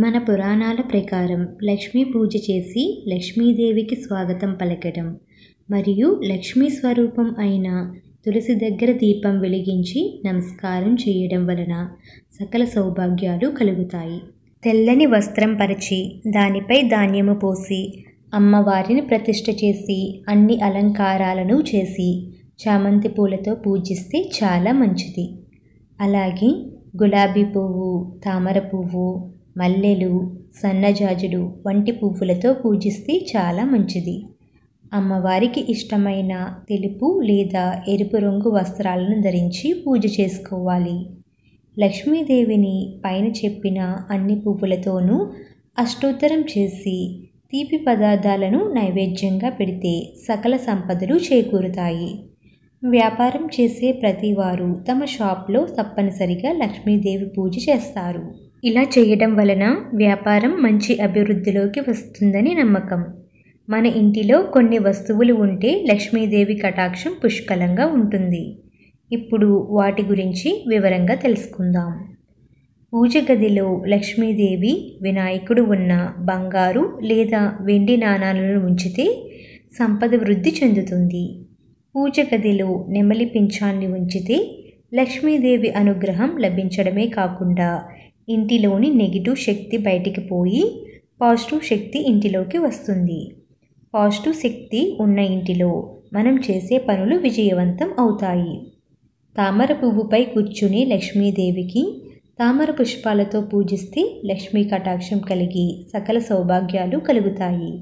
మన పురాణాల ప్రకారం లక్ష్మీ పూజ చేసి లక్ష్మీదేవికి స్వాగతం పలకడం మరియు లక్ష్మీ స్వరూపం అయిన తులసి దగ్గర దీపం వెలిగించి నమస్కారం చేయడం వలన సకల సౌభాగ్యాలు కలుగుతాయి తెల్లని వస్త్రం పరిచి దానిపై ధాన్యము పోసి అమ్మవారిని ప్రతిష్ఠ చేసి అన్ని అలంకారాలను చేసి చామంతి పూలతో పూజిస్తే చాలా మంచిది అలాగే గులాబీ పువ్వు తామర పువ్వు మల్లెలు సన్నజాజులు వంటి పువ్వులతో పూజిస్తే చాలా మంచిది అమ్మవారికి ఇష్టమైన తెలుపు లేదా ఎరుపు రంగు వస్త్రాలను ధరించి పూజ చేసుకోవాలి లక్ష్మీదేవిని పైన చెప్పిన అన్ని పువ్వులతోనూ అష్టోత్తరం చేసి తీపి పదార్థాలను నైవేద్యంగా పెడితే సకల సంపదలు చేకూరుతాయి వ్యాపారం చేసే ప్రతివారు తమ షాప్లో తప్పనిసరిగా లక్ష్మీదేవి పూజ చేస్తారు ఇలా చేయడం వలన వ్యాపారం మంచి అభివృద్ధిలోకి వస్తుందని నమ్మకం మన ఇంటిలో కొన్ని వస్తువులు ఉంటే లక్ష్మీదేవి కటాక్షం పుష్కలంగా ఉంటుంది ఇప్పుడు వాటి గురించి వివరంగా తెలుసుకుందాం పూజ గదిలో లక్ష్మీదేవి వినాయకుడు ఉన్న బంగారు లేదా వెండి నాణాలను ఉంచితే సంపద వృద్ధి చెందుతుంది పూజ గదిలో నెమలి పింఛాన్ని ఉంచితే లక్ష్మీదేవి అనుగ్రహం లభించడమే కాకుండా ఇంటిలోని నెగిటివ్ శక్తి బయటికి పోయి పాజిటివ్ శక్తి ఇంటిలోకి వస్తుంది పాజిటివ్ శక్తి ఉన్న ఇంటిలో మనం చేసే పనులు విజయవంతం అవుతాయి తామర పువ్వుపై కూర్చుని లక్ష్మీదేవికి తామర పుష్పాలతో పూజిస్తే లక్ష్మీ కటాక్షం కలిగి సకల సౌభాగ్యాలు కలుగుతాయి